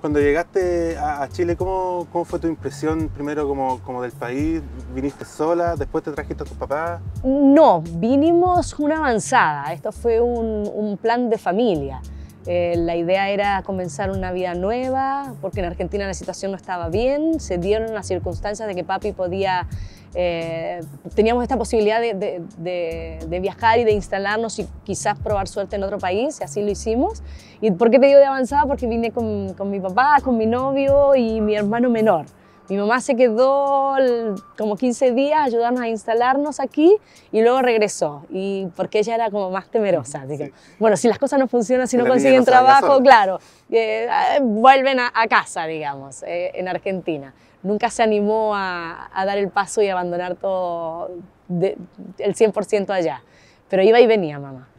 Cuando llegaste a, Chile, ¿cómo, fue tu impresión primero como, como, del país? ¿Viniste sola? ¿Después te trajiste a tu papá? No, vinimos una avanzada. Esto fue un, un plan de familia. Eh, la idea era comenzar una vida nueva, porque en Argentina la situación no estaba bien, se dieron las circunstancias de que papi podía, eh, teníamos esta posibilidad de, viajar y de instalarnos y quizás probar suerte en otro país, y así lo hicimos. ¿Y por qué te digo de avanzada? Porque vine con mi papá, con mi novio y mi hermano menor. Mi mamá se quedó como 15 días ayudarnos a instalarnos aquí y luego regresó, y porque ella era como más temerosa. Bueno, si las cosas no funcionan, si no consiguen trabajo, claro, eh, ah, vuelven a, casa, digamos, eh, en Argentina. Nunca se animó a, dar el paso y abandonar todo el 100% allá, pero iba y venía mamá.